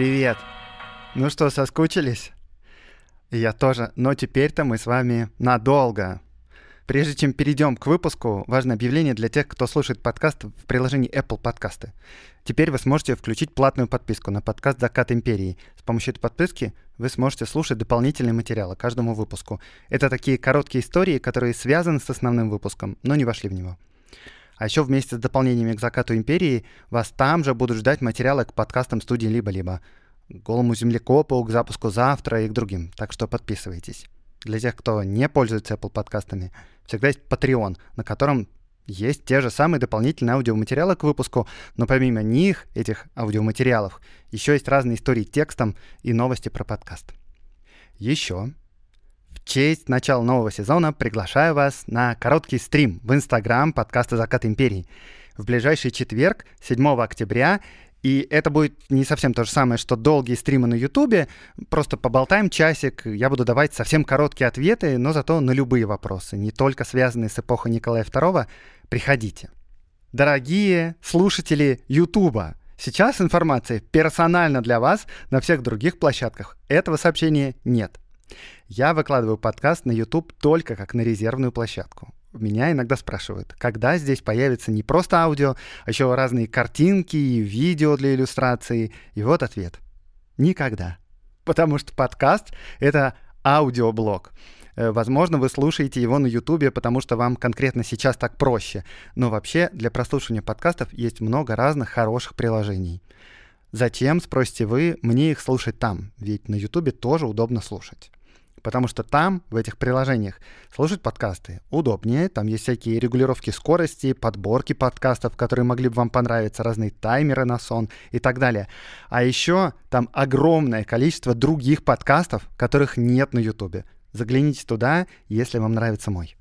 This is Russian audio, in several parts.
Привет! Ну что, соскучились? я тоже, но теперь-то мы с вами надолго. Прежде чем перейдем к выпуску, важное объявление для тех, кто слушает подкаст в приложении Apple Podcasts. Теперь вы сможете включить платную подписку на подкаст «Закат империи». С помощью этой подписки вы сможете слушать дополнительные материалы каждому выпуску. Это такие короткие истории, которые связаны с основным выпуском, но не вошли в него. А еще вместе с дополнениями к «Закату империи» вас там же будут ждать материалы к подкастам студии «Либо-либо», к «Голому землекопу», к запуску «Завтра» и к другим. Так что подписывайтесь. Для тех, кто не пользуется Apple подкастами, всегда есть Patreon, на котором есть те же самые дополнительные аудиоматериалы к выпуску, но помимо них, этих аудиоматериалов, еще есть разные истории текстом и новости про подкаст. Еще честь начала нового сезона приглашаю вас на короткий стрим в Инстаграм подкаста «Закат империи» в ближайший четверг, 7 октября, и это будет не совсем то же самое, что долгие стримы на Ютубе. Просто поболтаем часик, я буду давать совсем короткие ответы, но зато на любые вопросы, не только связанные с эпохой Николая II. Приходите. Дорогие слушатели Ютуба, сейчас информации персонально для вас на всех других площадках. Этого сообщения нет. Я выкладываю подкаст на YouTube только как на резервную площадку. Меня иногда спрашивают, когда здесь появится не просто аудио, а еще разные картинки и видео для иллюстрации. И вот ответ. Никогда. Потому что подкаст — это аудиоблог. Э, возможно, вы слушаете его на YouTube, потому что вам конкретно сейчас так проще. Но вообще для прослушивания подкастов есть много разных хороших приложений. Зачем, спросите вы, мне их слушать там? Ведь на YouTube тоже удобно слушать потому что там, в этих приложениях, слушать подкасты удобнее. Там есть всякие регулировки скорости, подборки подкастов, которые могли бы вам понравиться, разные таймеры на сон и так далее. А еще там огромное количество других подкастов, которых нет на Ютубе. Загляните туда, если вам нравится мой.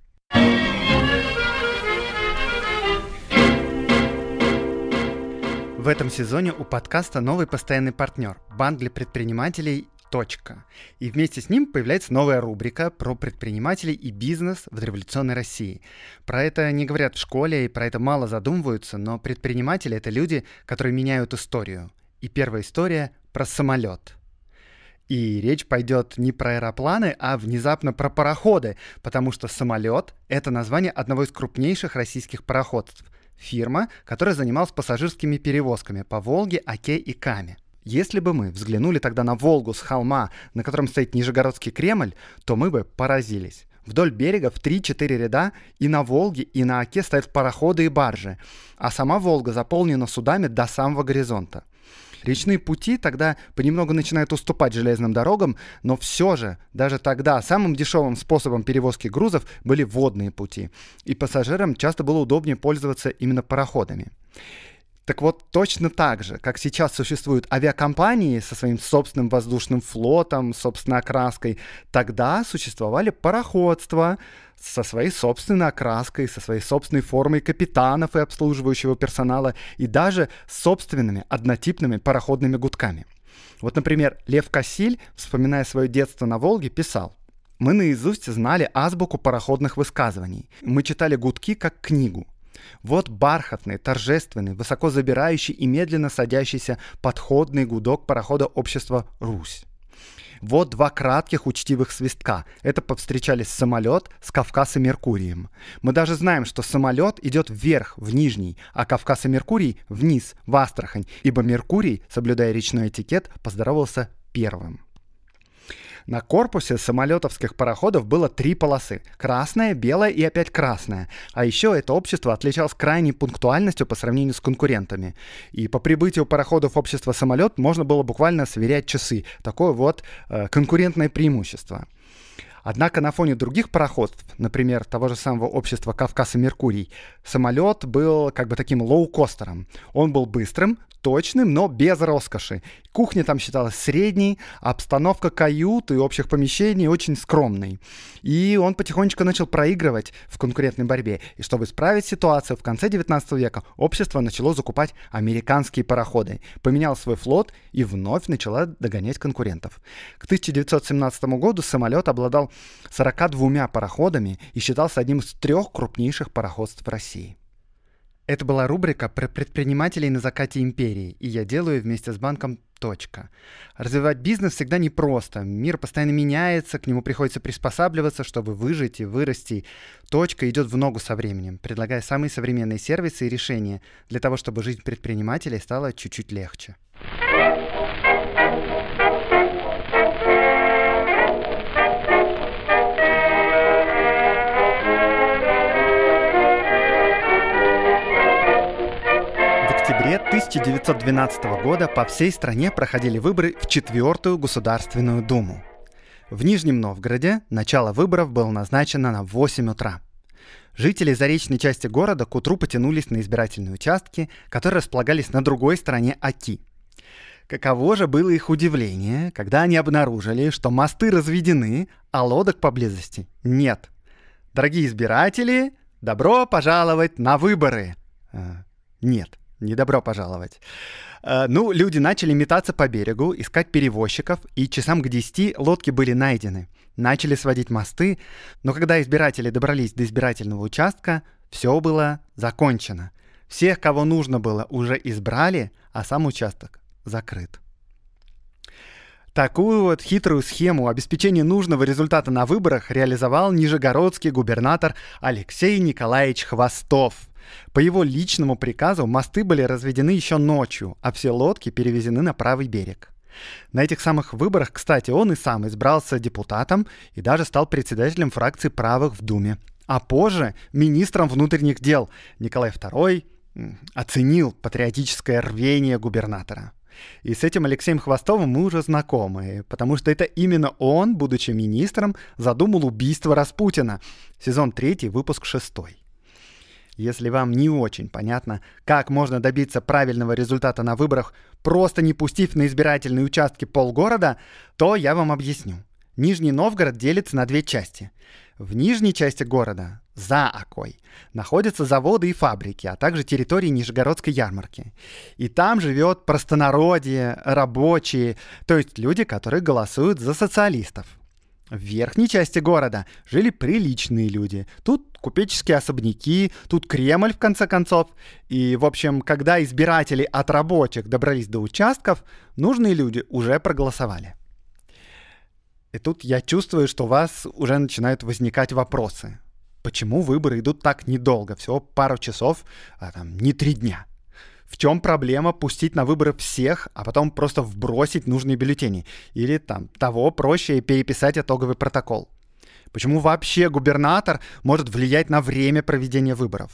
В этом сезоне у подкаста новый постоянный партнер – банк для предпринимателей Точка. И вместе с ним появляется новая рубрика про предпринимателей и бизнес в революционной России. Про это не говорят в школе и про это мало задумываются, но предприниматели — это люди, которые меняют историю. И первая история про самолет — и речь пойдет не про аэропланы, а внезапно про пароходы, потому что самолет — это название одного из крупнейших российских пароходств. Фирма, которая занималась пассажирскими перевозками по Волге, Оке и Каме. Если бы мы взглянули тогда на Волгу с холма, на котором стоит Нижегородский Кремль, то мы бы поразились. Вдоль берега в 3-4 ряда и на Волге, и на Оке стоят пароходы и баржи, а сама Волга заполнена судами до самого горизонта. Речные пути тогда понемногу начинают уступать железным дорогам, но все же, даже тогда самым дешевым способом перевозки грузов были водные пути, и пассажирам часто было удобнее пользоваться именно пароходами. Так вот, точно так же, как сейчас существуют авиакомпании со своим собственным воздушным флотом, собственной окраской, тогда существовали пароходства со своей собственной окраской, со своей собственной формой капитанов и обслуживающего персонала, и даже собственными однотипными пароходными гудками. Вот, например, Лев Касиль, вспоминая свое детство на Волге, писал, мы наизусть знали азбуку пароходных высказываний. Мы читали гудки как книгу. Вот бархатный, торжественный, высоко забирающий и медленно садящийся подходный гудок парохода общества «Русь». Вот два кратких учтивых свистка. Это повстречались самолет с Кавказ и Меркурием. Мы даже знаем, что самолет идет вверх, в Нижний, а Кавказ и Меркурий вниз, в Астрахань, ибо Меркурий, соблюдая речной этикет, поздоровался первым. На корпусе самолетовских пароходов было три полосы. Красная, белая и опять красная. А еще это общество отличалось крайней пунктуальностью по сравнению с конкурентами. И по прибытию пароходов общества самолет можно было буквально сверять часы. Такое вот э, конкурентное преимущество. Однако на фоне других пароходств, например, того же самого общества «Кавказ и Меркурий», самолет был как бы таким лоукостером. Он был быстрым, точным, но без роскоши. Кухня там считалась средней, обстановка кают и общих помещений очень скромной. И он потихонечку начал проигрывать в конкурентной борьбе. И чтобы исправить ситуацию, в конце 19 века общество начало закупать американские пароходы, поменял свой флот и вновь начала догонять конкурентов. К 1917 году самолет обладал 42 пароходами и считался одним из трех крупнейших пароходств России. Это была рубрика про предпринимателей на закате империи, и я делаю вместе с банком точка. Развивать бизнес всегда непросто. Мир постоянно меняется, к нему приходится приспосабливаться, чтобы выжить и вырасти. Точка идет в ногу со временем, предлагая самые современные сервисы и решения для того, чтобы жизнь предпринимателей стала чуть-чуть легче. октябре 1912 года по всей стране проходили выборы в Четвертую Государственную Думу. В Нижнем Новгороде начало выборов было назначено на 8 утра. Жители заречной части города к утру потянулись на избирательные участки, которые располагались на другой стороне Аки. Каково же было их удивление, когда они обнаружили, что мосты разведены, а лодок поблизости нет. Дорогие избиратели, добро пожаловать на выборы! Э, нет. Не добро пожаловать. Э, ну, люди начали метаться по берегу, искать перевозчиков, и часам к 10 лодки были найдены. Начали сводить мосты, но когда избиратели добрались до избирательного участка, все было закончено. Всех, кого нужно было, уже избрали, а сам участок закрыт. Такую вот хитрую схему обеспечения нужного результата на выборах реализовал нижегородский губернатор Алексей Николаевич Хвостов – по его личному приказу мосты были разведены еще ночью, а все лодки перевезены на правый берег. На этих самых выборах, кстати, он и сам избрался депутатом и даже стал председателем фракции правых в Думе. А позже министром внутренних дел Николай II оценил патриотическое рвение губернатора. И с этим Алексеем Хвостовым мы уже знакомы, потому что это именно он, будучи министром, задумал убийство Распутина. Сезон 3, выпуск 6. Если вам не очень понятно, как можно добиться правильного результата на выборах, просто не пустив на избирательные участки полгорода, то я вам объясню. Нижний Новгород делится на две части. В нижней части города, за Окой, находятся заводы и фабрики, а также территории Нижегородской ярмарки. И там живет простонародье, рабочие, то есть люди, которые голосуют за социалистов. В верхней части города жили приличные люди. Тут купеческие особняки, тут Кремль, в конце концов. И, в общем, когда избиратели от рабочих добрались до участков, нужные люди уже проголосовали. И тут я чувствую, что у вас уже начинают возникать вопросы. Почему выборы идут так недолго? Всего пару часов, а там не три дня. В чем проблема пустить на выборы всех, а потом просто вбросить нужные бюллетени? Или там того проще переписать итоговый протокол? Почему вообще губернатор может влиять на время проведения выборов?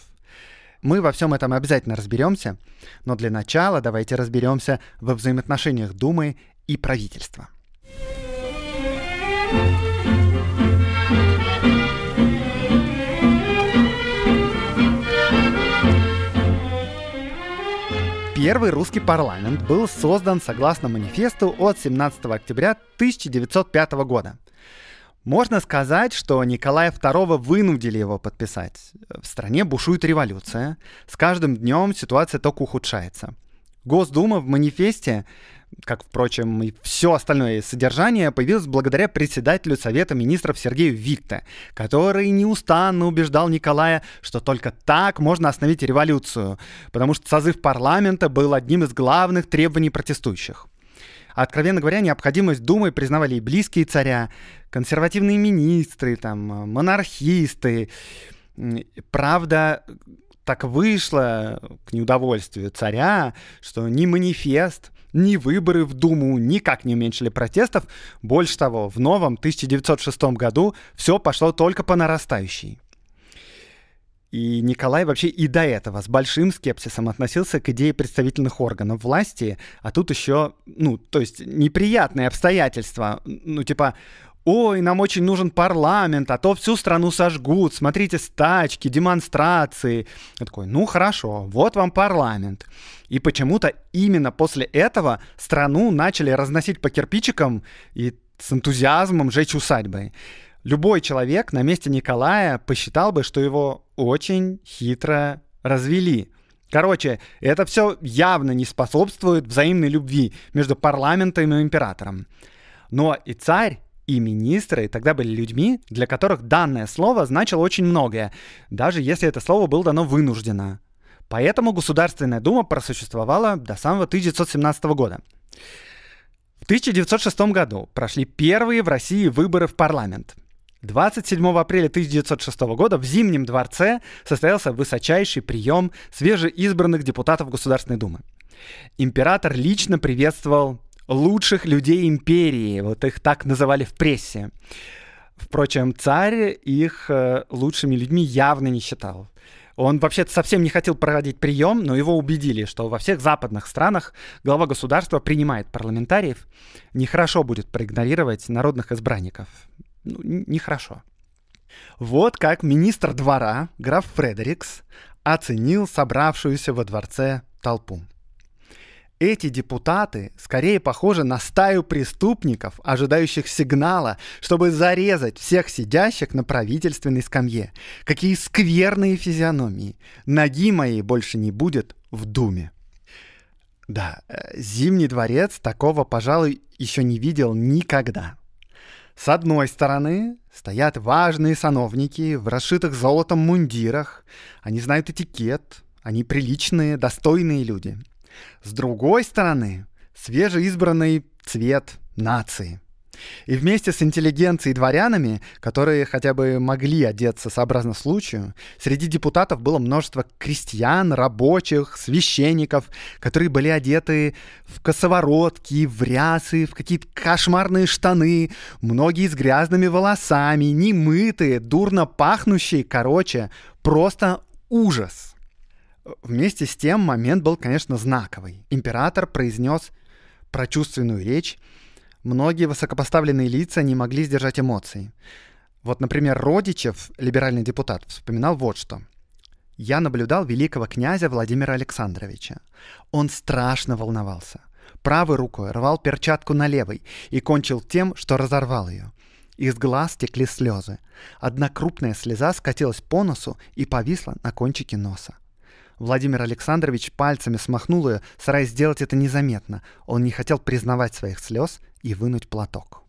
Мы во всем этом обязательно разберемся, но для начала давайте разберемся во взаимоотношениях Думы и правительства. thank you Первый русский парламент был создан согласно манифесту от 17 октября 1905 года. Можно сказать, что Николая II вынудили его подписать. В стране бушует революция. С каждым днем ситуация только ухудшается. Госдума в манифесте как, впрочем, и все остальное содержание, появилось благодаря председателю Совета министров Сергею Викта, который неустанно убеждал Николая, что только так можно остановить революцию, потому что созыв парламента был одним из главных требований протестующих. Откровенно говоря, необходимость Думы признавали и близкие царя, консервативные министры, там, монархисты. Правда, так вышло к неудовольствию царя, что ни манифест, ни выборы в Думу никак не уменьшили протестов. Больше того, в новом 1906 году все пошло только по нарастающей. И Николай вообще и до этого с большим скепсисом относился к идее представительных органов власти, а тут еще, ну, то есть неприятные обстоятельства. Ну, типа, ой, нам очень нужен парламент, а то всю страну сожгут, смотрите, стачки, демонстрации. Я такой, ну хорошо, вот вам парламент. И почему-то именно после этого страну начали разносить по кирпичикам и с энтузиазмом жечь усадьбой. Любой человек на месте Николая посчитал бы, что его очень хитро развели. Короче, это все явно не способствует взаимной любви между парламентом и императором. Но и царь и министры тогда были людьми, для которых данное слово значило очень многое, даже если это слово было дано вынужденно. Поэтому Государственная Дума просуществовала до самого 1917 года. В 1906 году прошли первые в России выборы в парламент. 27 апреля 1906 года в Зимнем дворце состоялся высочайший прием свежеизбранных депутатов Государственной Думы. Император лично приветствовал лучших людей империи. Вот их так называли в прессе. Впрочем, царь их э, лучшими людьми явно не считал. Он вообще совсем не хотел проводить прием, но его убедили, что во всех западных странах глава государства принимает парламентариев. Нехорошо будет проигнорировать народных избранников. Ну, нехорошо. Вот как министр двора, граф Фредерикс, оценил собравшуюся во дворце толпу. Эти депутаты скорее похожи на стаю преступников, ожидающих сигнала, чтобы зарезать всех сидящих на правительственной скамье. Какие скверные физиономии. Ноги моей больше не будет в Думе. Да, э, Зимний дворец такого, пожалуй, еще не видел никогда. С одной стороны стоят важные сановники в расшитых золотом мундирах. Они знают этикет, они приличные, достойные люди. С другой стороны, свежеизбранный цвет нации. И вместе с интеллигенцией и дворянами, которые хотя бы могли одеться сообразно случаю, среди депутатов было множество крестьян, рабочих, священников, которые были одеты в косоворотки, в рясы, в какие-то кошмарные штаны, многие с грязными волосами, немытые, дурно пахнущие, короче, просто ужас. Вместе с тем момент был, конечно, знаковый. Император произнес прочувственную речь. Многие высокопоставленные лица не могли сдержать эмоций. Вот, например, Родичев, либеральный депутат, вспоминал вот что. «Я наблюдал великого князя Владимира Александровича. Он страшно волновался. Правой рукой рвал перчатку на левой и кончил тем, что разорвал ее. Из глаз текли слезы. Одна крупная слеза скатилась по носу и повисла на кончике носа. Владимир Александрович пальцами смахнул ее, стараясь сделать это незаметно. Он не хотел признавать своих слез и вынуть платок.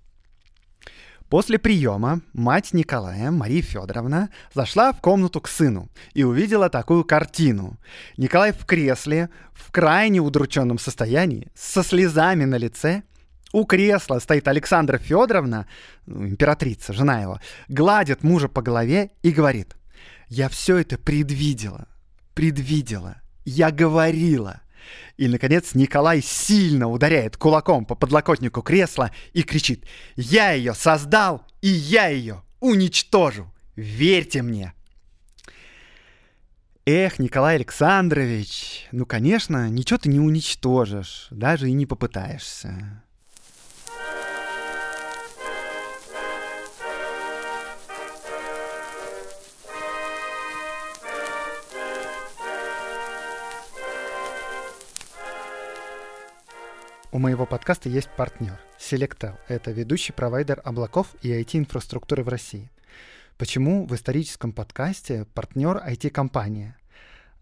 После приема мать Николая, Мария Федоровна, зашла в комнату к сыну и увидела такую картину. Николай в кресле, в крайне удрученном состоянии, со слезами на лице, у кресла стоит Александра Федоровна, ну, императрица, жена его, гладит мужа по голове и говорит, «Я все это предвидела предвидела, я говорила. И, наконец, Николай сильно ударяет кулаком по подлокотнику кресла и кричит «Я ее создал, и я ее уничтожу! Верьте мне!» Эх, Николай Александрович, ну, конечно, ничего ты не уничтожишь, даже и не попытаешься. У моего подкаста есть партнер – Selectel. Это ведущий провайдер облаков и IT-инфраструктуры в России. Почему в историческом подкасте партнер IT-компания?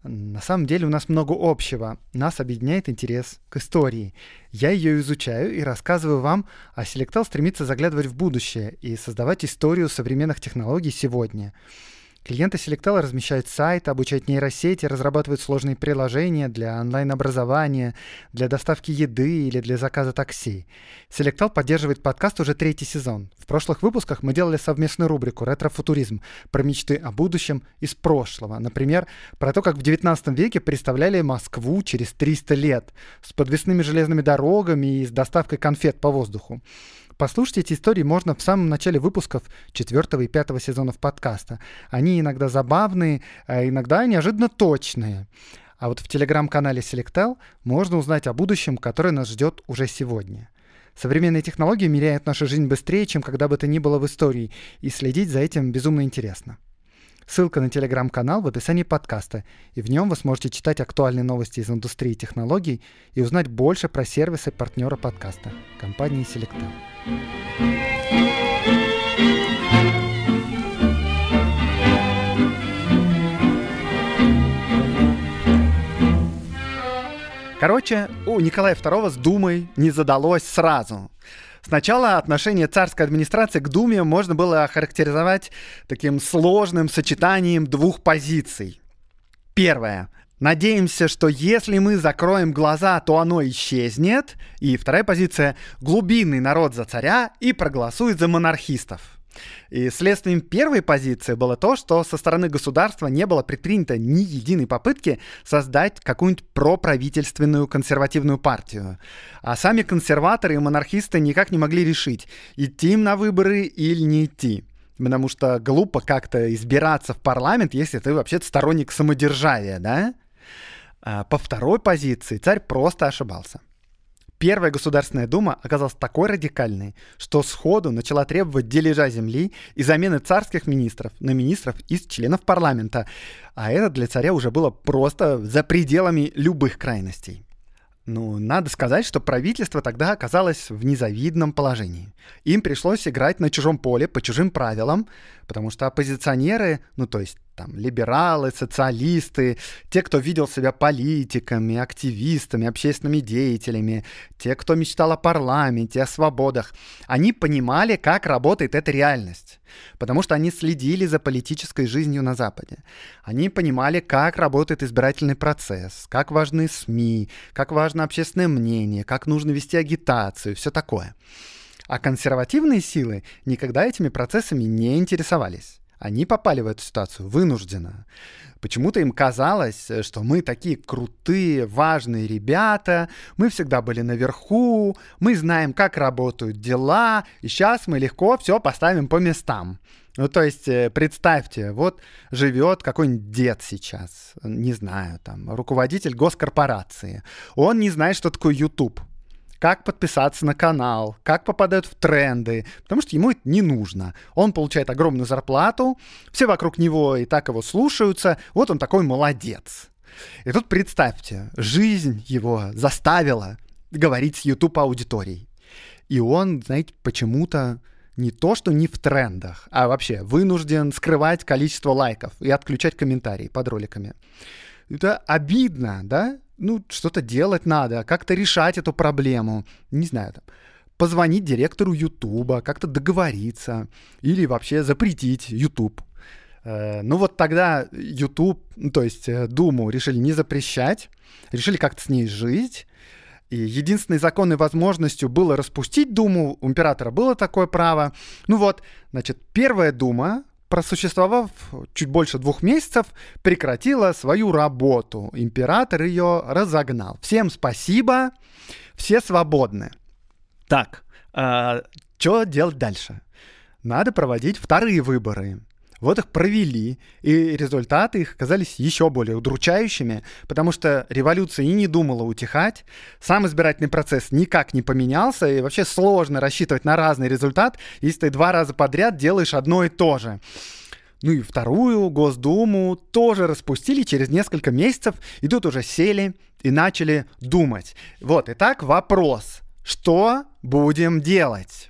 На самом деле у нас много общего. Нас объединяет интерес к истории. Я ее изучаю и рассказываю вам, а Selectel стремится заглядывать в будущее и создавать историю современных технологий сегодня – Клиенты Selectal размещают сайты, обучают нейросети, разрабатывают сложные приложения для онлайн-образования, для доставки еды или для заказа такси. Selectal поддерживает подкаст уже третий сезон. В прошлых выпусках мы делали совместную рубрику «Ретрофутуризм» про мечты о будущем из прошлого. Например, про то, как в 19 веке представляли Москву через 300 лет с подвесными железными дорогами и с доставкой конфет по воздуху. Послушать эти истории можно в самом начале выпусков четвертого и пятого сезонов подкаста. Они иногда забавные, а иногда неожиданно точные. А вот в телеграм-канале Selectel можно узнать о будущем, которое нас ждет уже сегодня. Современные технологии меняют нашу жизнь быстрее, чем когда бы то ни было в истории, и следить за этим безумно интересно. Ссылка на телеграм-канал в описании подкаста, и в нем вы сможете читать актуальные новости из индустрии технологий и узнать больше про сервисы партнера подкаста – компании Selectel. Короче, у Николая II с Думой не задалось сразу. Сначала отношение царской администрации к Думе можно было охарактеризовать таким сложным сочетанием двух позиций. Первое. Надеемся, что если мы закроем глаза, то оно исчезнет. И вторая позиция. Глубинный народ за царя и проголосует за монархистов. И следствием первой позиции было то, что со стороны государства не было предпринято ни единой попытки создать какую-нибудь проправительственную консервативную партию. А сами консерваторы и монархисты никак не могли решить, идти им на выборы или не идти потому что глупо как-то избираться в парламент, если ты вообще сторонник самодержавия, да? А по второй позиции царь просто ошибался. Первая Государственная Дума оказалась такой радикальной, что сходу начала требовать дележа земли и замены царских министров на министров из членов парламента. А это для царя уже было просто за пределами любых крайностей. Ну, надо сказать, что правительство тогда оказалось в незавидном положении. Им пришлось играть на чужом поле по чужим правилам, потому что оппозиционеры, ну то есть там, либералы, социалисты, те, кто видел себя политиками, активистами, общественными деятелями, те, кто мечтал о парламенте, о свободах, они понимали, как работает эта реальность, потому что они следили за политической жизнью на Западе. Они понимали, как работает избирательный процесс, как важны СМИ, как важно общественное мнение, как нужно вести агитацию, все такое. А консервативные силы никогда этими процессами не интересовались. Они попали в эту ситуацию вынужденно. Почему-то им казалось, э, что мы такие крутые, важные ребята, мы всегда были наверху, мы знаем, как работают дела, и сейчас мы легко все поставим по местам. Ну, то есть, э, представьте, вот живет какой-нибудь дед сейчас, не знаю, там, руководитель госкорпорации. Он не знает, что такое YouTube как подписаться на канал, как попадают в тренды, потому что ему это не нужно. Он получает огромную зарплату, все вокруг него и так его слушаются, вот он такой молодец. И тут представьте, жизнь его заставила говорить с YouTube аудиторией. И он, знаете, почему-то не то, что не в трендах, а вообще вынужден скрывать количество лайков и отключать комментарии под роликами. Это обидно, да? ну, что-то делать надо, как-то решать эту проблему. Не знаю, там, позвонить директору Ютуба, как-то договориться или вообще запретить Ютуб. Э, ну вот тогда YouTube, ну, то есть э, Думу решили не запрещать, решили как-то с ней жить. И единственной законной возможностью было распустить Думу, у императора было такое право. Ну вот, значит, первая Дума просуществовав чуть больше двух месяцев, прекратила свою работу. Император ее разогнал. Всем спасибо, все свободны. Так, а, что делать дальше? Надо проводить вторые выборы. Вот их провели, и результаты их оказались еще более удручающими, потому что революция и не думала утихать, сам избирательный процесс никак не поменялся, и вообще сложно рассчитывать на разный результат, если ты два раза подряд делаешь одно и то же. Ну и вторую Госдуму тоже распустили через несколько месяцев, и тут уже сели и начали думать. Вот, итак, вопрос. Что будем делать?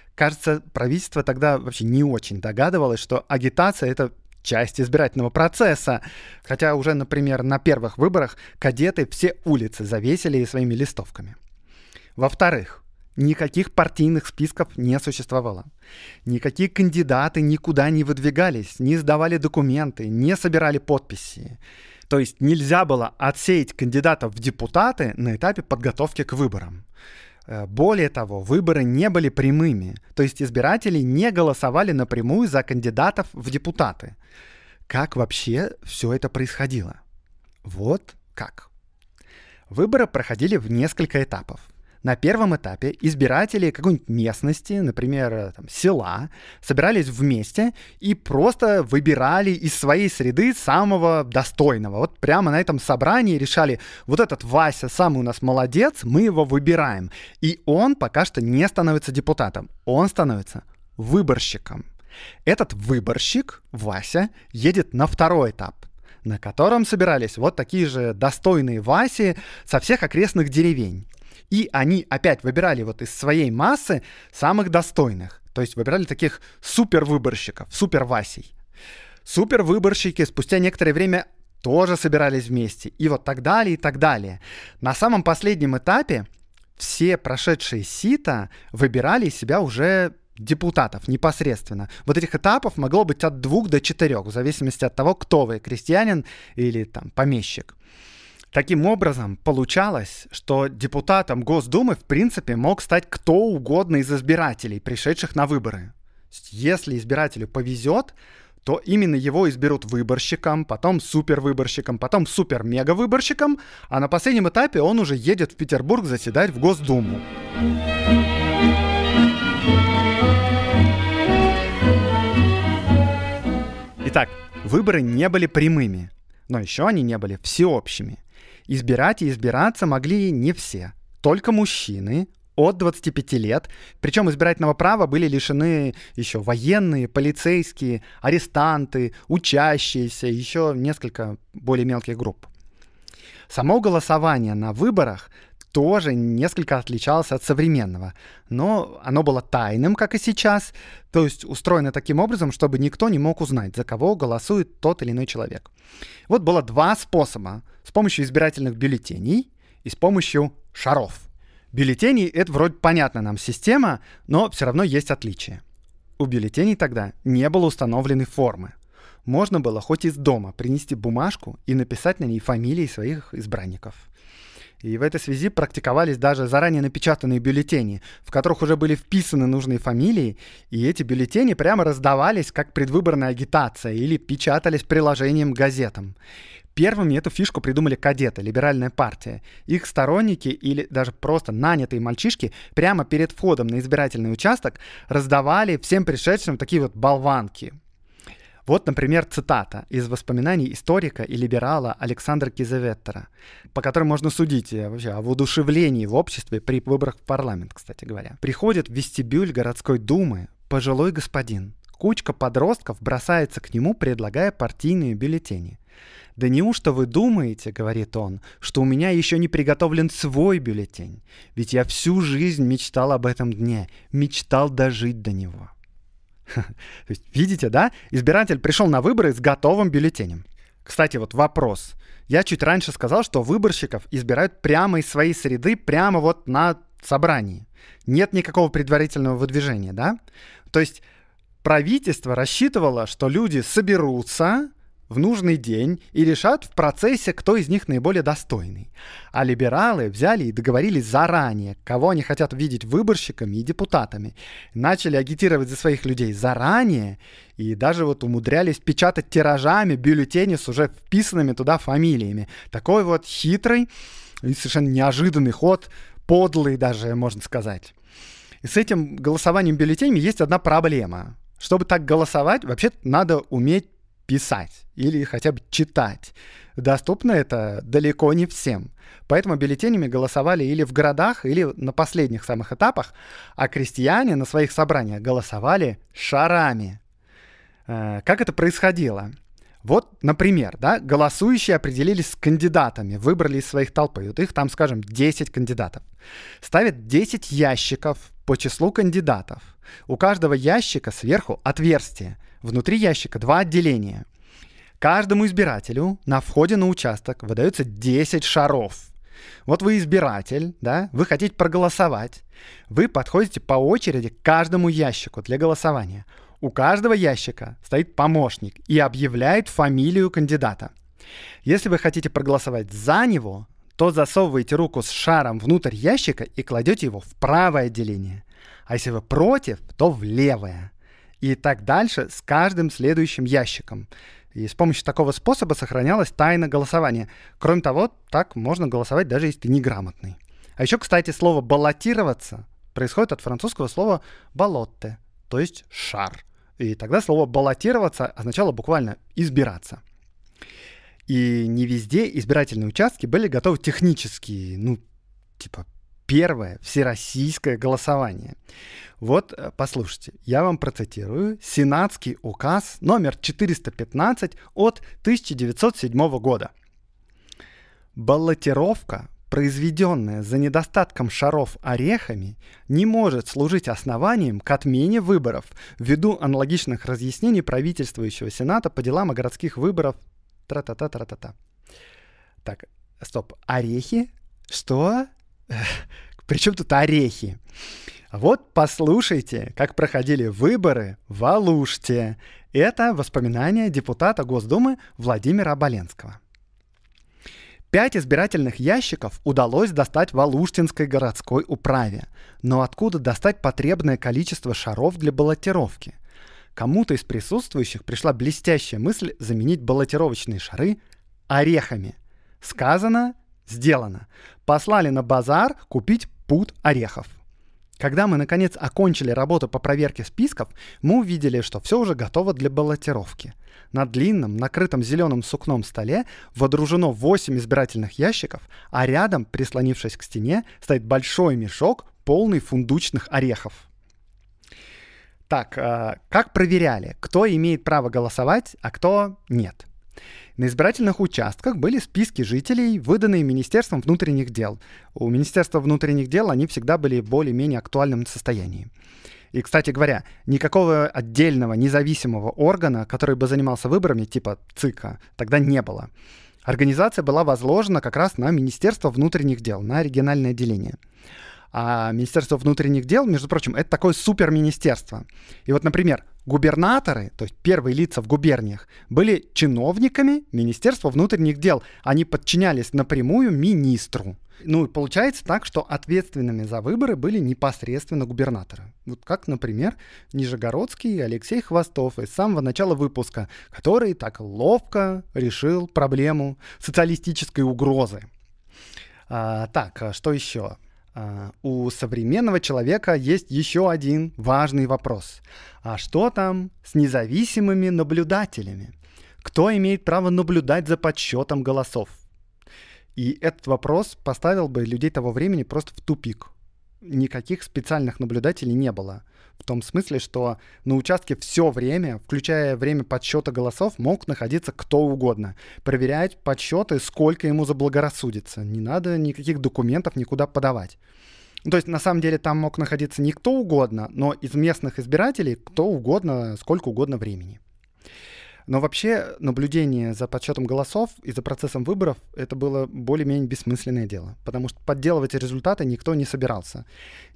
Кажется, правительство тогда вообще не очень догадывалось, что агитация — это часть избирательного процесса. Хотя уже, например, на первых выборах кадеты все улицы завесили своими листовками. Во-вторых, никаких партийных списков не существовало. Никакие кандидаты никуда не выдвигались, не сдавали документы, не собирали подписи. То есть нельзя было отсеять кандидатов в депутаты на этапе подготовки к выборам. Э, более того, выборы не были прямыми, то есть избиратели не голосовали напрямую за кандидатов в депутаты. Как вообще все это происходило? Вот как. Выборы проходили в несколько этапов на первом этапе избиратели какой-нибудь местности, например, там, села, собирались вместе и просто выбирали из своей среды самого достойного. Вот прямо на этом собрании решали, вот этот Вася самый у нас молодец, мы его выбираем. И он пока что не становится депутатом, он становится выборщиком. Этот выборщик, Вася, едет на второй этап, на котором собирались вот такие же достойные Васи со всех окрестных деревень. И они опять выбирали вот из своей массы самых достойных. То есть выбирали таких супервыборщиков, выборщиков, супер Васей. Супер спустя некоторое время тоже собирались вместе. И вот так далее, и так далее. На самом последнем этапе все прошедшие сито выбирали из себя уже депутатов непосредственно. Вот этих этапов могло быть от двух до четырех, в зависимости от того, кто вы, крестьянин или там помещик. Таким образом, получалось, что депутатом Госдумы в принципе мог стать кто угодно из избирателей, пришедших на выборы. Если избирателю повезет, то именно его изберут выборщиком, потом супервыборщиком, потом супер-мега-выборщиком, а на последнем этапе он уже едет в Петербург заседать в Госдуму. Итак, выборы не были прямыми, но еще они не были всеобщими избирать и избираться могли не все. Только мужчины, от 25 лет. Причем избирательного права были лишены еще военные, полицейские, арестанты, учащиеся, еще несколько более мелких групп. Само голосование на выборах тоже несколько отличалось от современного, но оно было тайным, как и сейчас, то есть устроено таким образом, чтобы никто не мог узнать, за кого голосует тот или иной человек. Вот было два способа. С помощью избирательных бюллетеней и с помощью шаров. Бюллетени — это вроде понятна нам система, но все равно есть отличия. У бюллетеней тогда не было установлены формы. Можно было хоть из дома принести бумажку и написать на ней фамилии своих избранников — и в этой связи практиковались даже заранее напечатанные бюллетени, в которых уже были вписаны нужные фамилии, и эти бюллетени прямо раздавались как предвыборная агитация или печатались приложением к газетам. Первыми эту фишку придумали кадеты, либеральная партия. Их сторонники или даже просто нанятые мальчишки прямо перед входом на избирательный участок раздавали всем пришедшим такие вот болванки, вот, например, цитата из воспоминаний историка и либерала Александра Кизеветтера, по которой можно судить вообще о воодушевлении в обществе при выборах в парламент, кстати говоря. Приходит в вестибюль городской думы пожилой господин. Кучка подростков бросается к нему, предлагая партийные бюллетени. «Да неужто вы думаете, — говорит он, — что у меня еще не приготовлен свой бюллетень? Ведь я всю жизнь мечтал об этом дне, мечтал дожить до него». То есть, видите, да? Избиратель пришел на выборы с готовым бюллетенем. Кстати, вот вопрос. Я чуть раньше сказал, что выборщиков избирают прямо из своей среды, прямо вот на собрании. Нет никакого предварительного выдвижения, да? То есть правительство рассчитывало, что люди соберутся, в нужный день и решат в процессе, кто из них наиболее достойный. А либералы взяли и договорились заранее, кого они хотят видеть выборщиками и депутатами. Начали агитировать за своих людей заранее и даже вот умудрялись печатать тиражами бюллетени с уже вписанными туда фамилиями. Такой вот хитрый и совершенно неожиданный ход, подлый даже, можно сказать. И с этим голосованием бюллетенями есть одна проблема. Чтобы так голосовать, вообще надо уметь писать или хотя бы читать. Доступно это далеко не всем. Поэтому бюллетенями голосовали или в городах, или на последних самых этапах, а крестьяне на своих собраниях голосовали шарами. Э, как это происходило? Вот, например, да, голосующие определились с кандидатами, выбрали из своих толпы. Вот их там, скажем, 10 кандидатов. Ставят 10 ящиков по числу кандидатов. У каждого ящика сверху отверстие – Внутри ящика два отделения. Каждому избирателю на входе на участок выдается 10 шаров. Вот вы избиратель, да, вы хотите проголосовать. Вы подходите по очереди к каждому ящику для голосования. У каждого ящика стоит помощник и объявляет фамилию кандидата. Если вы хотите проголосовать за него, то засовываете руку с шаром внутрь ящика и кладете его в правое отделение. А если вы против, то в левое и так дальше с каждым следующим ящиком. И с помощью такого способа сохранялась тайна голосования. Кроме того, так можно голосовать даже если ты неграмотный. А еще, кстати, слово «баллотироваться» происходит от французского слова «болотте», то есть «шар». И тогда слово «баллотироваться» означало буквально «избираться». И не везде избирательные участки были готовы технически, ну, типа первое всероссийское голосование. Вот, э, послушайте, я вам процитирую Сенатский указ номер 415 от 1907 года. Баллотировка, произведенная за недостатком шаров орехами, не может служить основанием к отмене выборов ввиду аналогичных разъяснений правительствующего Сената по делам о городских выборов. Тра-та-та-тра-та-та. Так, стоп. Орехи? Что? Причем тут орехи? Вот послушайте, как проходили выборы в Алуште. Это воспоминания депутата Госдумы Владимира Оболенского. Пять избирательных ящиков удалось достать в Алуштинской городской управе. Но откуда достать потребное количество шаров для баллотировки? Кому-то из присутствующих пришла блестящая мысль заменить баллотировочные шары орехами. Сказано Сделано. Послали на базар купить пуд орехов. Когда мы, наконец, окончили работу по проверке списков, мы увидели, что все уже готово для баллотировки. На длинном, накрытом зеленым сукном столе водружено 8 избирательных ящиков, а рядом, прислонившись к стене, стоит большой мешок, полный фундучных орехов. Так, э, как проверяли, кто имеет право голосовать, а кто нет? На избирательных участках были списки жителей, выданные Министерством внутренних дел. У Министерства внутренних дел они всегда были в более-менее актуальном состоянии. И, кстати говоря, никакого отдельного независимого органа, который бы занимался выборами, типа ЦИКа, тогда не было. Организация была возложена как раз на Министерство внутренних дел, на региональное отделение. А Министерство внутренних дел, между прочим, это такое суперминистерство. И вот, например, губернаторы, то есть первые лица в губерниях, были чиновниками Министерства внутренних дел. Они подчинялись напрямую министру. Ну и получается так, что ответственными за выборы были непосредственно губернаторы. Вот как, например, Нижегородский Алексей Хвостов из самого начала выпуска, который так ловко решил проблему социалистической угрозы. А, так, а что еще? А, у современного человека есть еще один важный вопрос. А что там с независимыми наблюдателями? Кто имеет право наблюдать за подсчетом голосов? И этот вопрос поставил бы людей того времени просто в тупик никаких специальных наблюдателей не было. В том смысле, что на участке все время, включая время подсчета голосов, мог находиться кто угодно. Проверять подсчеты, сколько ему заблагорассудится. Не надо никаких документов никуда подавать. То есть, на самом деле, там мог находиться никто угодно, но из местных избирателей кто угодно, сколько угодно времени. Но вообще наблюдение за подсчетом голосов и за процессом выборов это было более-менее бессмысленное дело, потому что подделывать результаты никто не собирался.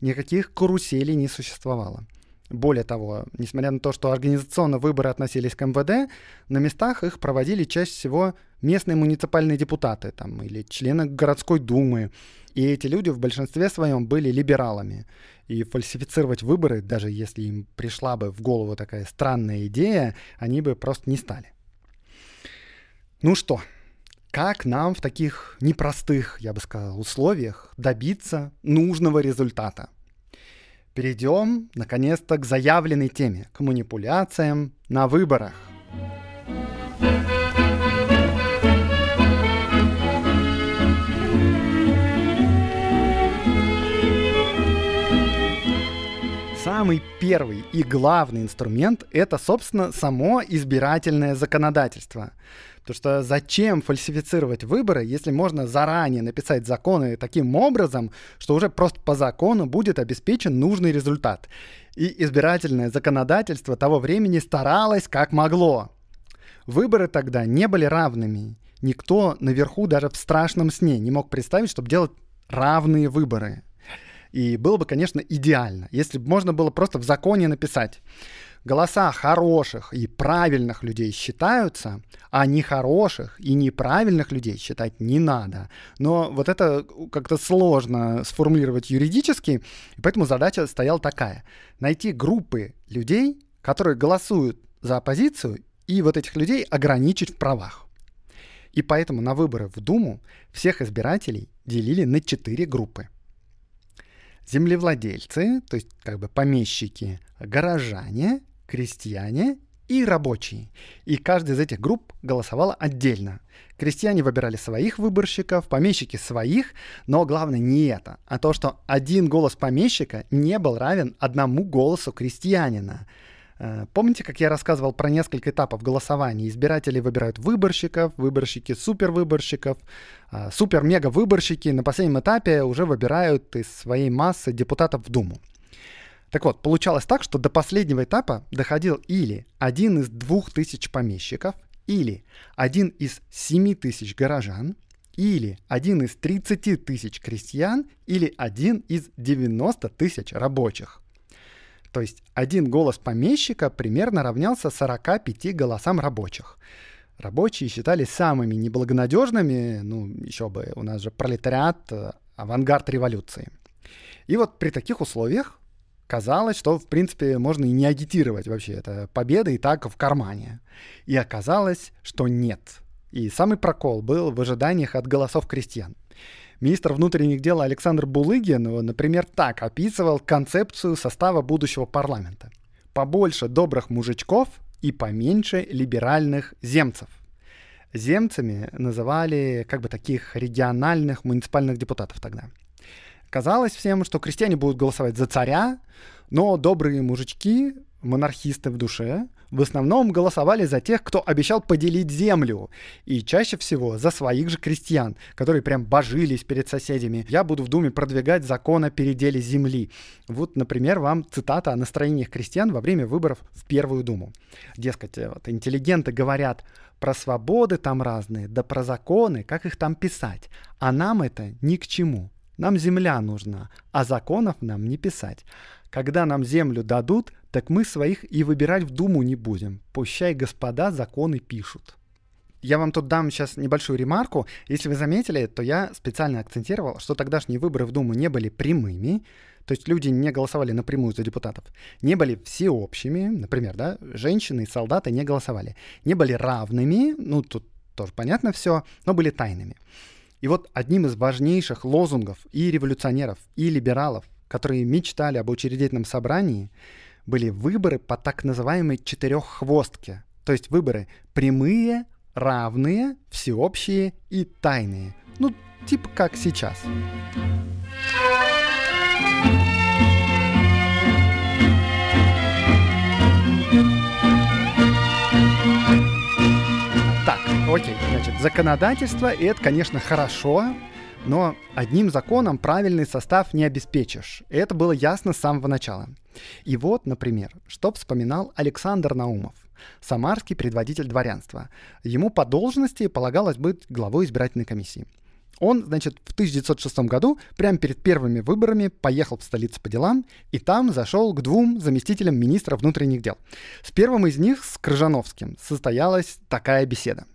Никаких каруселей не существовало. Более того, несмотря на то, что организационно выборы относились к МВД, на местах их проводили чаще всего местные муниципальные депутаты там, или члены городской думы. И эти люди в большинстве своем были либералами. И фальсифицировать выборы, даже если им пришла бы в голову такая странная идея, они бы просто не стали. Ну что, как нам в таких непростых, я бы сказал, условиях добиться нужного результата? перейдем, наконец-то, к заявленной теме, к манипуляциям на выборах. Самый первый и главный инструмент – это, собственно, само избирательное законодательство – то что зачем фальсифицировать выборы, если можно заранее написать законы таким образом, что уже просто по закону будет обеспечен нужный результат. И избирательное законодательство того времени старалось как могло. Выборы тогда не были равными. Никто наверху даже в страшном сне не мог представить, чтобы делать равные выборы. И было бы, конечно, идеально, если бы можно было просто в законе написать, голоса хороших и правильных людей считаются, а нехороших и неправильных людей считать не надо. Но вот это как-то сложно сформулировать юридически, и поэтому задача стояла такая. Найти группы людей, которые голосуют за оппозицию, и вот этих людей ограничить в правах. И поэтому на выборы в Думу всех избирателей делили на четыре группы. Землевладельцы, то есть как бы помещики, горожане – крестьяне и рабочие. И каждая из этих групп голосовала отдельно. Крестьяне выбирали своих выборщиков, помещики своих, но главное не это, а то, что один голос помещика не был равен одному голосу крестьянина. Э, помните, как я рассказывал про несколько этапов голосования? Избиратели выбирают выборщиков, выборщики супервыборщиков, э, супер-мега-выборщики на последнем этапе уже выбирают из своей массы депутатов в Думу. Так вот, получалось так, что до последнего этапа доходил или один из двух тысяч помещиков, или один из семи тысяч горожан, или один из 30 тысяч крестьян, или один из 90 тысяч рабочих. То есть один голос помещика примерно равнялся 45 голосам рабочих. Рабочие считали самыми неблагонадежными, ну еще бы, у нас же пролетариат, э, авангард революции. И вот при таких условиях Казалось, что, в принципе, можно и не агитировать вообще. Это победа и так в кармане. И оказалось, что нет. И самый прокол был в ожиданиях от голосов крестьян. Министр внутренних дел Александр Булыгин, ну, например, так описывал концепцию состава будущего парламента. Побольше добрых мужичков и поменьше либеральных земцев. Земцами называли как бы таких региональных муниципальных депутатов тогда – казалось всем, что крестьяне будут голосовать за царя, но добрые мужички, монархисты в душе, в основном голосовали за тех, кто обещал поделить землю, и чаще всего за своих же крестьян, которые прям божились перед соседями. Я буду в Думе продвигать закон о переделе земли. Вот, например, вам цитата о настроениях крестьян во время выборов в Первую Думу. Дескать, э, вот интеллигенты говорят, про свободы там разные, да про законы, как их там писать, а нам это ни к чему. Нам земля нужна, а законов нам не писать. Когда нам землю дадут, так мы своих и выбирать в Думу не будем. Пущай господа законы пишут. Я вам тут дам сейчас небольшую ремарку. Если вы заметили, то я специально акцентировал, что тогдашние выборы в Думу не были прямыми, то есть люди не голосовали напрямую за депутатов, не были всеобщими, например, да, женщины и солдаты не голосовали, не были равными, ну тут тоже понятно все, но были тайными. И вот одним из важнейших лозунгов и революционеров, и либералов, которые мечтали об учредительном собрании, были выборы по так называемой четыреххвостке, то есть выборы прямые, равные, всеобщие и тайные. Ну, типа как сейчас. Thank you Окей, значит, законодательство, и это, конечно, хорошо, но одним законом правильный состав не обеспечишь. И это было ясно с самого начала. И вот, например, что вспоминал Александр Наумов, самарский предводитель дворянства. Ему по должности полагалось быть главой избирательной комиссии. Он, значит, в 1906 году, прямо перед первыми выборами, поехал в столицу по делам и там зашел к двум заместителям министра внутренних дел. С первым из них, с Крыжановским, состоялась такая беседа.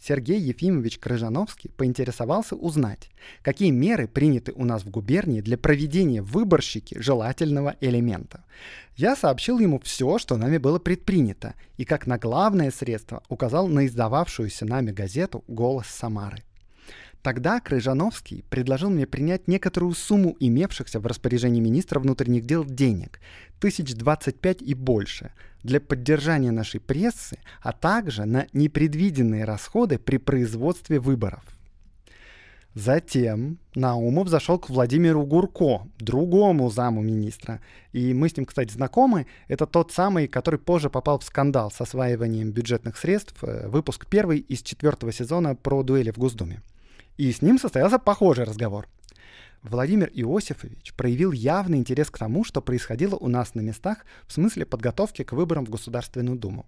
Сергей Ефимович Крыжановский поинтересовался узнать, какие меры приняты у нас в губернии для проведения выборщики желательного элемента. Я сообщил ему все, что нами было предпринято, и как на главное средство указал на издававшуюся нами газету «Голос Самары». Тогда Крыжановский предложил мне принять некоторую сумму имевшихся в распоряжении министра внутренних дел денег, тысяч двадцать пять и больше, для поддержания нашей прессы, а также на непредвиденные расходы при производстве выборов. Затем Наумов зашел к Владимиру Гурко, другому заму министра. И мы с ним, кстати, знакомы. Это тот самый, который позже попал в скандал с осваиванием бюджетных средств, э, выпуск первый из четвертого сезона про дуэли в Госдуме. И с ним состоялся похожий разговор. Владимир Иосифович проявил явный интерес к тому, что происходило у нас на местах в смысле подготовки к выборам в Государственную Думу.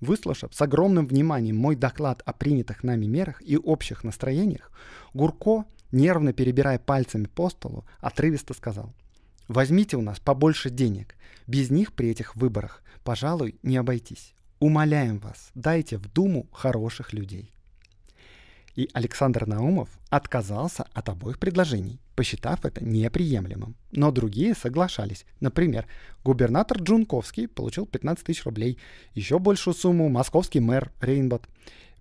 Выслушав с огромным вниманием мой доклад о принятых нами мерах и общих настроениях, Гурко, нервно перебирая пальцами по столу, отрывисто сказал «Возьмите у нас побольше денег. Без них при этих выборах, пожалуй, не обойтись. Умоляем вас, дайте в Думу хороших людей» и Александр Наумов отказался от обоих предложений, посчитав это неприемлемым. Но другие соглашались. Например, губернатор Джунковский получил 15 тысяч рублей, еще большую сумму московский мэр Рейнбот.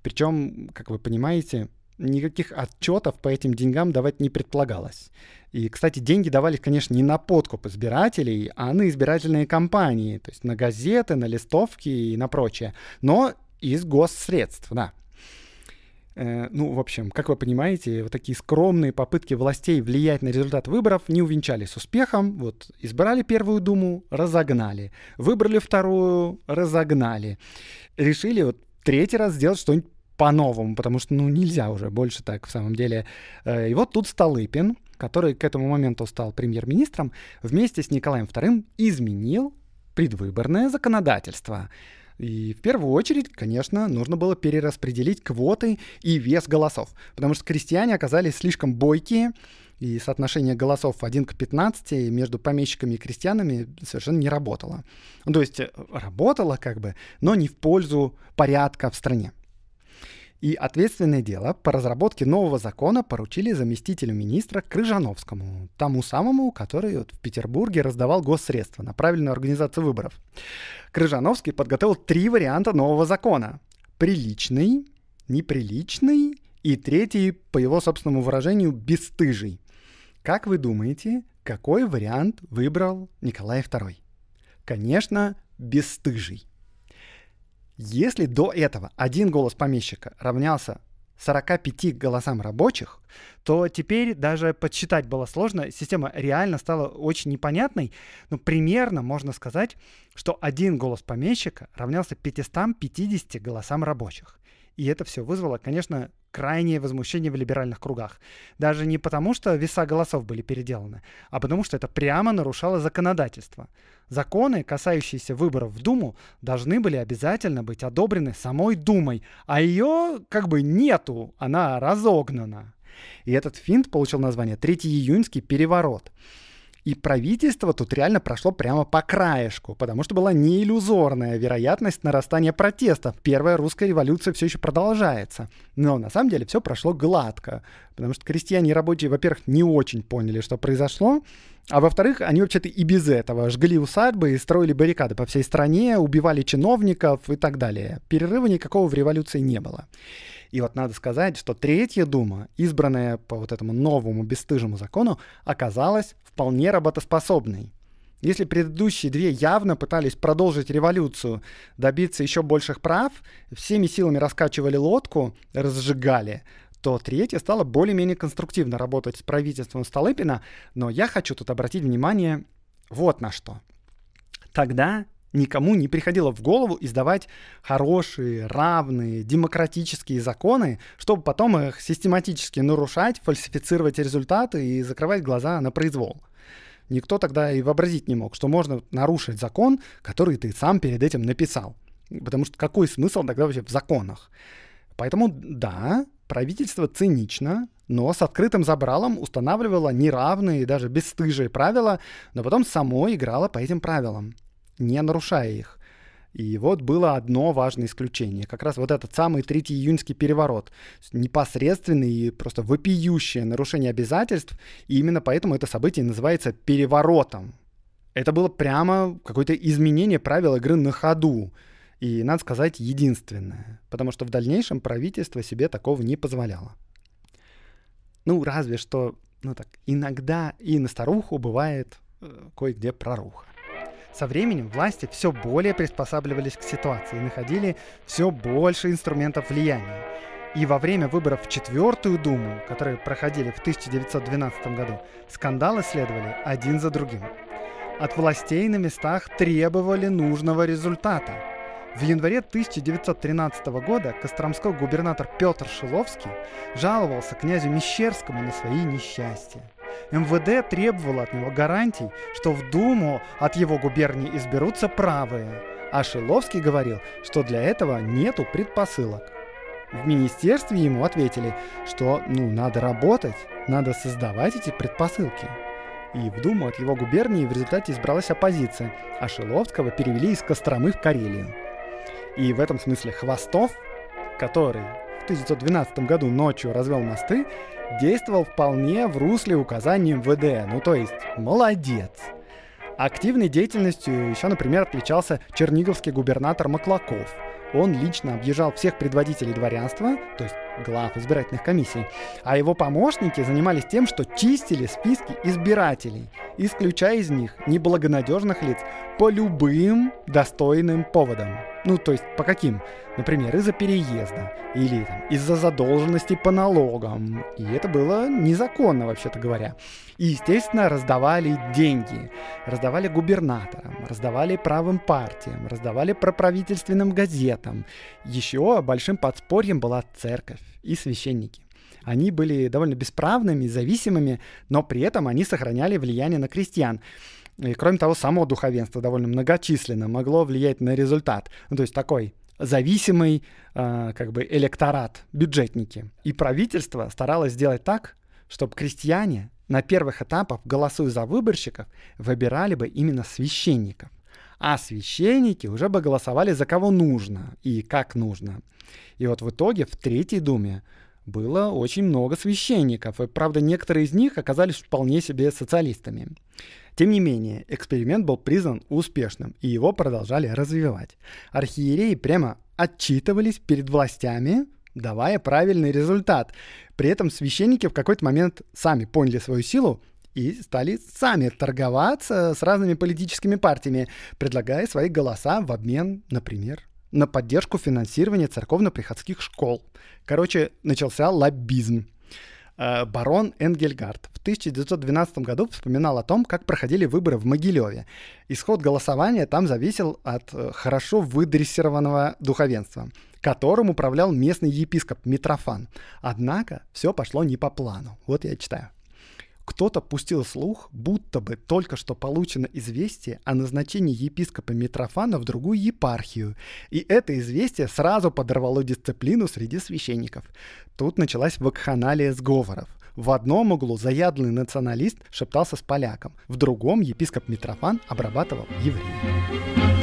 Причем, как вы понимаете, никаких отчетов по этим деньгам давать не предполагалось. И, кстати, деньги давались, конечно, не на подкуп избирателей, а на избирательные кампании, то есть на газеты, на листовки и на прочее, но из госсредств, да. Э, ну, в общем, как вы понимаете, вот такие скромные попытки властей влиять на результат выборов не увенчались успехом. Вот избрали Первую Думу, разогнали. Выбрали Вторую, разогнали. Решили вот третий раз сделать что-нибудь по-новому, потому что, ну, нельзя уже больше так, в самом деле. Э, и вот тут Столыпин, который к этому моменту стал премьер-министром, вместе с Николаем II изменил предвыборное законодательство – и в первую очередь, конечно, нужно было перераспределить квоты и вес голосов, потому что крестьяне оказались слишком бойкие, и соотношение голосов 1 к 15 между помещиками и крестьянами совершенно не работало. Ну, то есть э, работало как бы, но не в пользу порядка в стране и ответственное дело по разработке нового закона поручили заместителю министра Крыжановскому, тому самому, который вот в Петербурге раздавал госсредства направленные на организацию выборов. Крыжановский подготовил три варианта нового закона. Приличный, неприличный и третий, по его собственному выражению, бесстыжий. Как вы думаете, какой вариант выбрал Николай II? Конечно, бесстыжий. Если до этого один голос помещика равнялся 45 голосам рабочих, то теперь даже подсчитать было сложно. Система реально стала очень непонятной, но ну, примерно можно сказать, что один голос помещика равнялся 550 голосам рабочих. И это все вызвало, конечно, крайнее возмущение в либеральных кругах. Даже не потому, что веса голосов были переделаны, а потому что это прямо нарушало законодательство. Законы, касающиеся выборов в Думу, должны были обязательно быть одобрены самой Думой, а ее как бы нету, она разогнана. И этот финт получил название «Третий июньский переворот». И правительство тут реально прошло прямо по краешку, потому что была не иллюзорная вероятность нарастания протестов. Первая русская революция все еще продолжается. Но на самом деле все прошло гладко, потому что крестьяне и рабочие, во-первых, не очень поняли, что произошло, а во-вторых, они вообще-то и без этого жгли усадьбы и строили баррикады по всей стране, убивали чиновников и так далее. Перерыва никакого в революции не было. И вот надо сказать, что Третья Дума, избранная по вот этому новому бесстыжему закону, оказалась вполне работоспособной. Если предыдущие две явно пытались продолжить революцию, добиться еще больших прав, всеми силами раскачивали лодку, разжигали, то третья стала более-менее конструктивно работать с правительством Столыпина, но я хочу тут обратить внимание вот на что. Тогда никому не приходило в голову издавать хорошие, равные, демократические законы, чтобы потом их систематически нарушать, фальсифицировать результаты и закрывать глаза на произвол. Никто тогда и вообразить не мог, что можно нарушить закон, который ты сам перед этим написал. Потому что какой смысл тогда вообще в законах? Поэтому да, правительство цинично, но с открытым забралом устанавливало неравные и даже бесстыжие правила, но потом само играло по этим правилам не нарушая их. И вот было одно важное исключение, как раз вот этот самый третий июньский переворот, непосредственное и просто вопиющее нарушение обязательств, и именно поэтому это событие называется переворотом. Это было прямо какое-то изменение правил игры на ходу, и, надо сказать, единственное, потому что в дальнейшем правительство себе такого не позволяло. Ну, разве что, ну так, иногда и на старуху бывает э, кое-где проруха. Со временем власти все более приспосабливались к ситуации и находили все больше инструментов влияния. И во время выборов в Четвертую Думу, которые проходили в 1912 году, скандалы следовали один за другим. От властей на местах требовали нужного результата. В январе 1913 года костромской губернатор Петр Шиловский жаловался князю Мещерскому на свои несчастья. МВД требовало от него гарантий, что в Думу от его губернии изберутся правые, а Шиловский говорил, что для этого нету предпосылок. В министерстве ему ответили, что ну надо работать, надо создавать эти предпосылки. И в Думу от его губернии в результате избралась оппозиция, а Шиловского перевели из Костромы в Карелию. И в этом смысле Хвостов, который в 1912 году ночью развел мосты, действовал вполне в русле указаний МВД, ну то есть молодец. Активной деятельностью еще, например, отличался черниговский губернатор Маклаков. Он лично объезжал всех предводителей дворянства, то есть глав избирательных комиссий, а его помощники занимались тем, что чистили списки избирателей, исключая из них неблагонадежных лиц по любым достойным поводам. Ну, то есть по каким? Например, из-за переезда или там, из-за задолженности по налогам. И это было незаконно, вообще-то говоря. И, естественно, раздавали деньги. Раздавали губернаторам, раздавали правым партиям, раздавали проправительственным газетам. Еще большим подспорьем была церковь церковь и священники. Они были довольно бесправными, зависимыми, но при этом они сохраняли влияние на крестьян. И, кроме того, само духовенство довольно многочисленно могло влиять на результат. Ну, то есть такой зависимый э, как бы электорат, бюджетники. И правительство старалось сделать так, чтобы крестьяне на первых этапах, голосуя за выборщиков, выбирали бы именно священников а священники уже бы голосовали за кого нужно и как нужно. И вот в итоге в Третьей Думе было очень много священников, и, правда, некоторые из них оказались вполне себе социалистами. Тем не менее, эксперимент был признан успешным, и его продолжали развивать. Архиереи прямо отчитывались перед властями, давая правильный результат. При этом священники в какой-то момент сами поняли свою силу и стали сами торговаться с разными политическими партиями, предлагая свои голоса в обмен, например, на поддержку финансирования церковно-приходских школ. Короче, начался лоббизм. Э, барон Энгельгард в 1912 году вспоминал о том, как проходили выборы в Могилеве. Исход голосования там зависел от э, хорошо выдрессированного духовенства, которым управлял местный епископ Митрофан. Однако все пошло не по плану. Вот я читаю. Кто-то пустил слух, будто бы только что получено известие о назначении епископа Митрофана в другую епархию, и это известие сразу подорвало дисциплину среди священников. Тут началась вакханалия сговоров. В одном углу заядлый националист шептался с поляком, в другом епископ Митрофан обрабатывал евреев.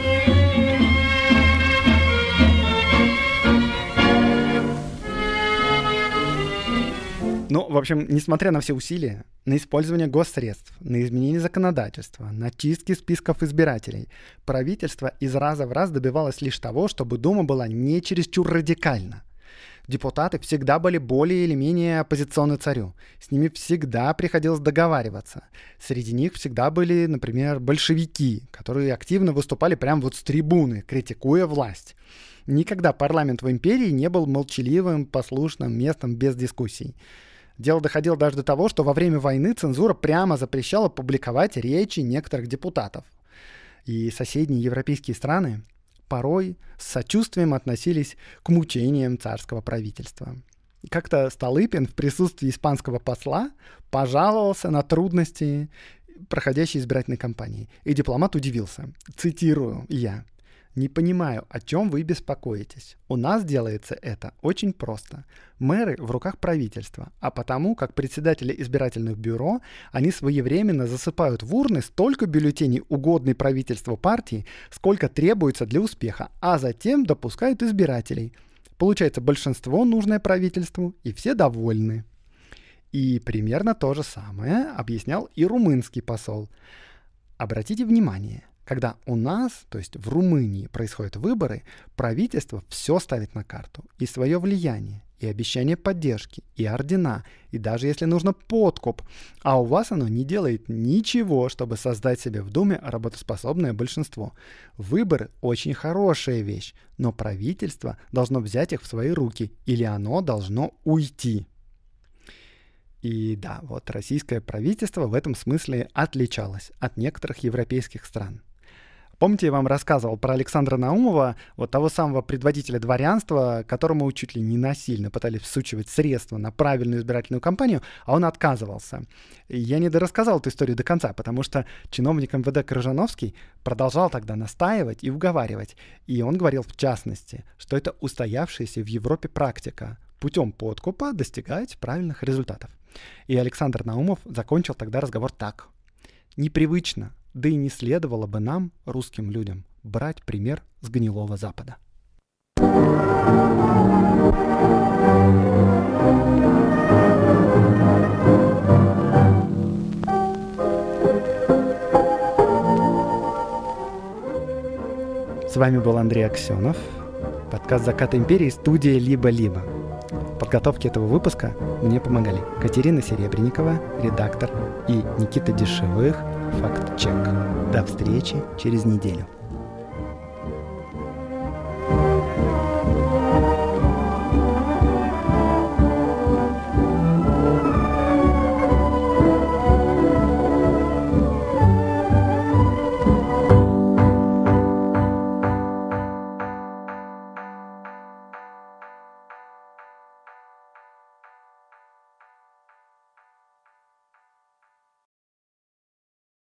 Ну, в общем, несмотря на все усилия, на использование госсредств, на изменение законодательства, на чистки списков избирателей, правительство из раза в раз добивалось лишь того, чтобы Дума была не чересчур радикальна. Депутаты всегда были более или менее оппозиционны царю. С ними всегда приходилось договариваться. Среди них всегда были, например, большевики, которые активно выступали прямо вот с трибуны, критикуя власть. Никогда парламент в империи не был молчаливым, послушным местом без дискуссий. Дело доходило даже до того, что во время войны цензура прямо запрещала публиковать речи некоторых депутатов. И соседние европейские страны порой с сочувствием относились к мучениям царского правительства. Как-то Столыпин в присутствии испанского посла пожаловался на трудности проходящей избирательной кампании. И дипломат удивился. Цитирую я. Не понимаю, о чем вы беспокоитесь. У нас делается это очень просто. Мэры в руках правительства, а потому, как председатели избирательных бюро, они своевременно засыпают в урны столько бюллетеней угодной правительству партии, сколько требуется для успеха, а затем допускают избирателей. Получается большинство нужное правительству, и все довольны. И примерно то же самое объяснял и румынский посол. Обратите внимание – когда у нас, то есть в Румынии, происходят выборы, правительство все ставит на карту. И свое влияние, и обещание поддержки, и ордена, и даже если нужно подкуп. А у вас оно не делает ничего, чтобы создать себе в Думе работоспособное большинство. Выборы очень хорошая вещь, но правительство должно взять их в свои руки, или оно должно уйти. И да, вот российское правительство в этом смысле отличалось от некоторых европейских стран. Помните, я вам рассказывал про Александра Наумова, вот того самого предводителя дворянства, которому чуть ли не насильно пытались всучивать средства на правильную избирательную кампанию, а он отказывался. я не дорассказал эту историю до конца, потому что чиновник МВД Крыжановский продолжал тогда настаивать и уговаривать. И он говорил в частности, что это устоявшаяся в Европе практика путем подкупа достигать правильных результатов. И Александр Наумов закончил тогда разговор так. Непривычно, да и не следовало бы нам, русским людям, брать пример с гнилого Запада. С вами был Андрей Аксенов, подкаст «Закат империи» студия «Либо-либо». В подготовке этого выпуска мне помогали Катерина Серебренникова, редактор, и Никита Дешевых – «Факт-чек». До встречи через неделю.